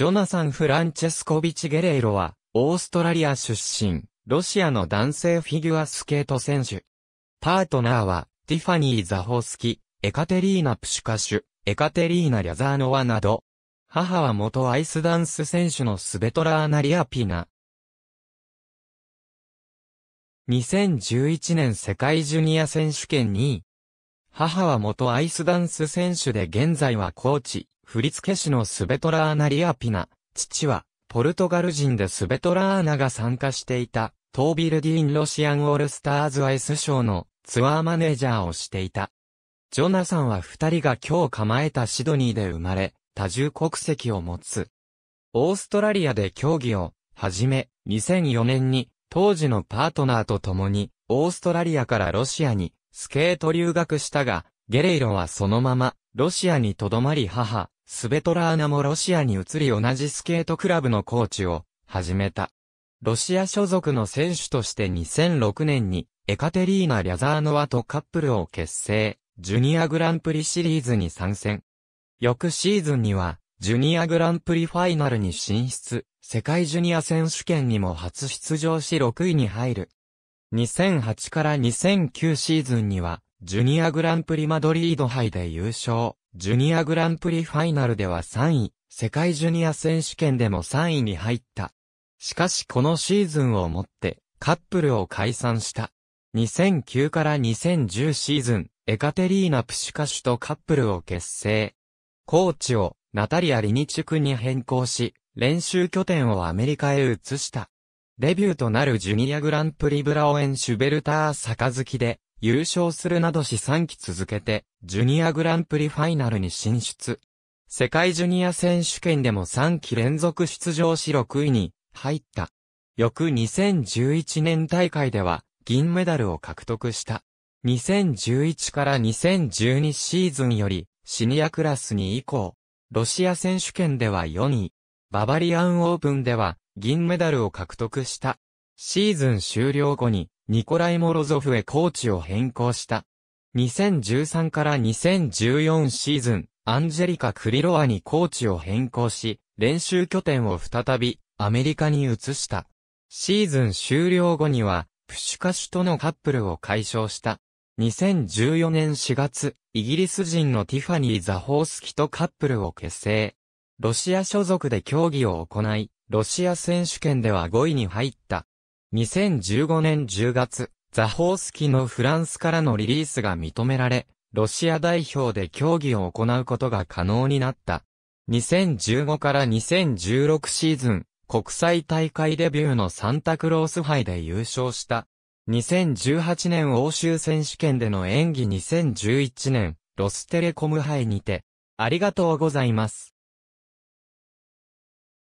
ジョナサン・フランチェスコビチ・ゲレイロは、オーストラリア出身、ロシアの男性フィギュアスケート選手。パートナーは、ティファニー・ザホスキ、エカテリーナ・プシュカシュ、エカテリーナ・リャザーノワなど。母は元アイスダンス選手のスベトラーナ・リアピナ。2011年世界ジュニア選手権2位。母は元アイスダンス選手で現在はコーチ、振付師のスベトラーナ・リアピナ、父は、ポルトガル人でスベトラーナが参加していた、トービルディーン・ロシアン・オールスターズ・アイスショーのツアーマネージャーをしていた。ジョナサンは二人が今日構えたシドニーで生まれ、多重国籍を持つ。オーストラリアで競技を、はじめ、2004年に、当時のパートナーと共に、オーストラリアからロシアに、スケート留学したが、ゲレイロはそのまま、ロシアに留まり母、スベトラーナもロシアに移り同じスケートクラブのコーチを始めた。ロシア所属の選手として2006年にエカテリーナ・リャザーノワとカップルを結成、ジュニアグランプリシリーズに参戦。翌シーズンには、ジュニアグランプリファイナルに進出、世界ジュニア選手権にも初出場し6位に入る。2008から2009シーズンには、ジュニアグランプリマドリード杯で優勝、ジュニアグランプリファイナルでは3位、世界ジュニア選手権でも3位に入った。しかしこのシーズンをもってカップルを解散した。2009から2010シーズン、エカテリーナ・プシュカシュとカップルを結成。コーチをナタリア・リニチュクに変更し、練習拠点をアメリカへ移した。デビューとなるジュニアグランプリブラオエン・シュベルター・サカズキで、優勝するなどし3期続けて、ジュニアグランプリファイナルに進出。世界ジュニア選手権でも3期連続出場し6位に入った。翌2011年大会では銀メダルを獲得した。2011から2012シーズンよりシニアクラスに以降、ロシア選手権では4位、ババリアンオープンでは銀メダルを獲得した。シーズン終了後にニコライ・モロゾフへコーチを変更した。2013から2014シーズン、アンジェリカ・クリロワにコーチを変更し、練習拠点を再び、アメリカに移した。シーズン終了後には、プシュカシュとのカップルを解消した。2014年4月、イギリス人のティファニー・ザホースキとカップルを結成。ロシア所属で競技を行い、ロシア選手権では5位に入った。2015年10月、ザホースキのフランスからのリリースが認められ、ロシア代表で競技を行うことが可能になった。2015から2016シーズン、国際大会デビューのサンタクロース杯で優勝した。2018年欧州選手権での演技2011年、ロステレコム杯にて、ありがとうございます。